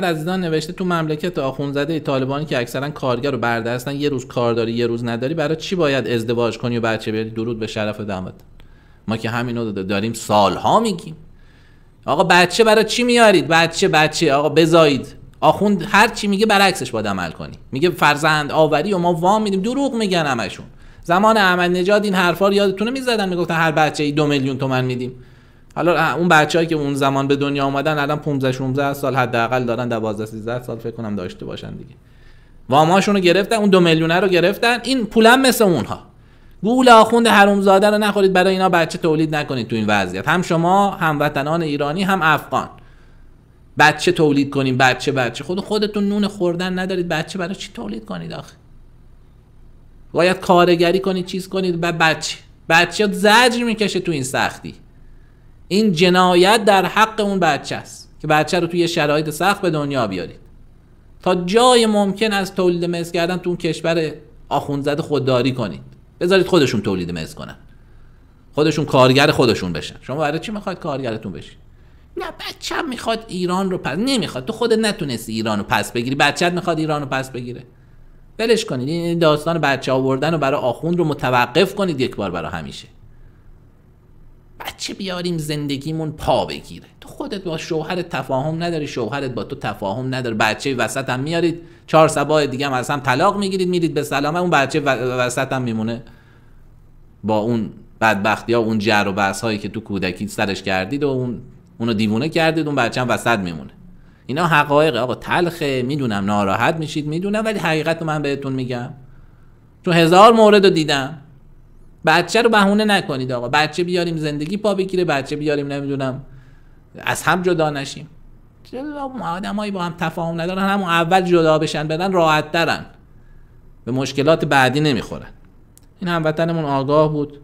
عزیزان نوشته تو مملکت آخوندزده طالبانی که اکثرا کارگر و برده هستن یه روز کار داری یه روز نداری برای چی باید ازدواج کنی و بچه بیاری درود به شرف دمت ما که همینو داریم سالها میگیم آقا بچه برای چی میارید بچه بچه آقا بزایید آخوند هر چی میگه برعکسش باید عمل کنی میگه فرزند آوری و ما وام میدیم دروغ میگن همشون زمان احمد نجاد این حرفا رو یادتونه میزدن میگفتن هر بچه ای دو میلیون تومن میدیم حالا اون بچه‌ای که اون زمان به دنیا اومدن الان 15 16 سال حداقل دارن 12 13 سال فکر کنم داشته باشن دیگه واماشون رو گرفتن اون دو میلیونه رو گرفتن این پولم مثل اونها گول آخوند حرومزاده رو نخورید برای اینا بچه تولید نکنید تو این وضعیت هم شما هموطنان ایرانی هم افغان بچه تولید کنیم بچه بچه خود خودتون نون خوردن ندارید بچه برای چی تولید کنید آخه باید کارگری کنید چیز کنید و بچه بچه زجر میکشه تو این سختی این جنایت در حق اون بچه است که بچه رو توی یه شرایط سخت به دنیا بیارید تا جای ممکن از تولید مثل کردن تو اون کشور آخونزد خودداری کنید بذارید خودشون تولید مثل کنن خودشون کارگر خودشون بشن شما برای چی میخواید کارگرتون بشین؟ نه بچه میخواد ایران رو پس نمیخواد تو خودت نتونستی ایران رو پس بگیری بچه میخواد ایران رو پس بگیره ولش کنید این داستان بچه آوردن و برای آخوند رو متوقف کنید یک بار برای همیشه بچه بیاریم زندگیمون پا بگیره تو خودت با شوهرت تفاهم نداری شوهرت با تو تفاهم نداره بچه وسط هم میارید چهار سباه دیگه هم از هم طلاق میگیرید میرید به سلامه اون بچه وسط هم میمونه با اون بدبختی ها اون جر و بحث هایی که تو کودکی سرش کردید و اون اونو دیوونه کردید اون بچه هم وسط میمونه اینا حقایق آقا تلخه میدونم ناراحت میشید میدونم ولی حقیقت من بهتون میگم تو هزار مورد رو دیدم بچه رو بهونه نکنید آقا بچه بیاریم زندگی پا بگیره بچه بیاریم نمیدونم از هم جدا نشیم آدمایی با هم تفاهم ندارن همون اول جدا بشن بدن راحت درن به مشکلات بعدی نمیخورن این هموطنمون آگاه بود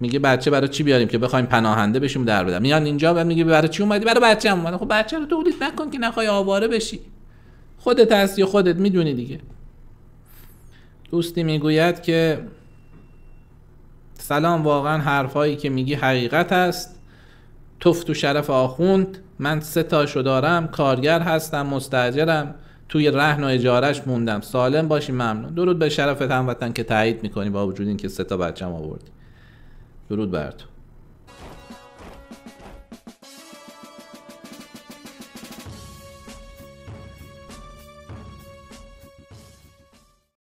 میگه بچه برای چی بیاریم که بخوایم پناهنده بشیم در بدم میان اینجا و میگه برای چی اومدی برای بچه هم خب بچه رو تولید نکن که نخوای آواره بشی خودت هستی خودت میدونی دیگه دوستی میگوید که سلام واقعا حرفایی که میگی حقیقت است، توفت و شرف آخوند من سه تاشو دارم کارگر هستم مستجرم توی رهن و اجارش موندم سالم باشی ممنون درود به شرفت هموطن که تایید میکنی با وجود اینکه سه تا بچم آوردی درود بر تو